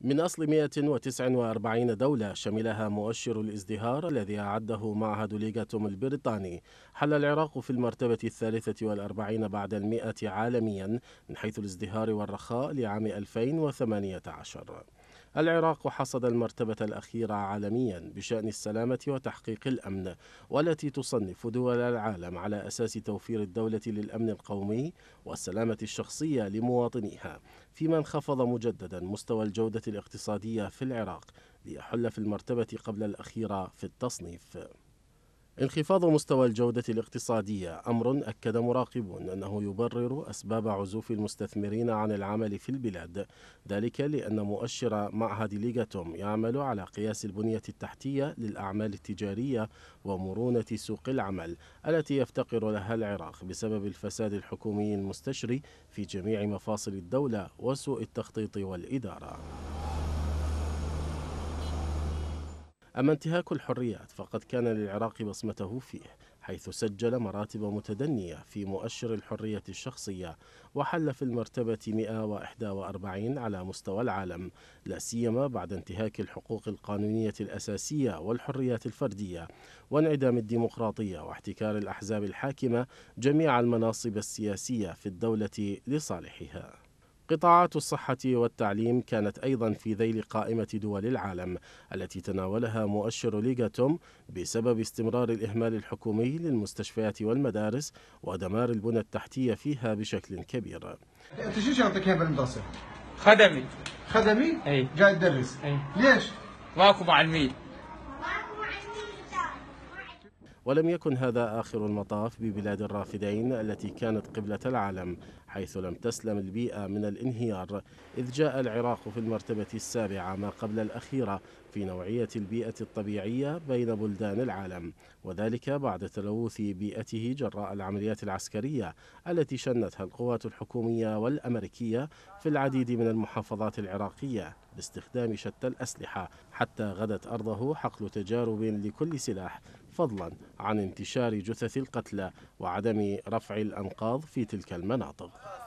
من أصل 149 دولة شملها مؤشر الازدهار الذي أعده معهد ليغاتوم البريطاني حل العراق في المرتبة الثالثة والأربعين بعد المئة عالميا من حيث الازدهار والرخاء لعام 2018 العراق حصد المرتبة الأخيرة عالميا بشأن السلامة وتحقيق الأمن والتي تصنف دول العالم على أساس توفير الدولة للأمن القومي والسلامة الشخصية لمواطنيها فيما انخفض مجددا مستوى الجودة الاقتصادية في العراق ليحل في المرتبة قبل الأخيرة في التصنيف انخفاض مستوى الجودة الاقتصادية أمر أكد مراقبون أنه يبرر أسباب عزوف المستثمرين عن العمل في البلاد ذلك لأن مؤشر معهد ليغاتوم يعمل على قياس البنية التحتية للأعمال التجارية ومرونة سوق العمل التي يفتقر لها العراق بسبب الفساد الحكومي المستشري في جميع مفاصل الدولة وسوء التخطيط والإدارة أما انتهاك الحريات فقد كان للعراق بصمته فيه حيث سجل مراتب متدنية في مؤشر الحرية الشخصية وحل في المرتبة 141 على مستوى العالم لا سيما بعد انتهاك الحقوق القانونية الأساسية والحريات الفردية وانعدام الديمقراطية واحتكار الأحزاب الحاكمة جميع المناصب السياسية في الدولة لصالحها قطاعات الصحة والتعليم كانت أيضا في ذيل قائمة دول العالم التي تناولها مؤشر ليغاتوم بسبب استمرار الإهمال الحكومي للمستشفيات والمدارس ودمار البنى التحتية فيها بشكل كبير أنت شو شغلتك هنا بالمدرسة؟ خدمي خدمي؟ أي جاي تدرس؟ أي ليش؟ ماكو معلمين ولم يكن هذا آخر المطاف ببلاد الرافدين التي كانت قبلة العالم حيث لم تسلم البيئة من الانهيار إذ جاء العراق في المرتبة السابعة ما قبل الأخيرة في نوعية البيئة الطبيعية بين بلدان العالم وذلك بعد تلوث بيئته جراء العمليات العسكرية التي شنتها القوات الحكومية والأمريكية في العديد من المحافظات العراقية باستخدام شتى الأسلحة حتى غدت أرضه حقل تجارب لكل سلاح فضلا عن انتشار جثث القتلى وعدم رفع الأنقاض في تلك المناطق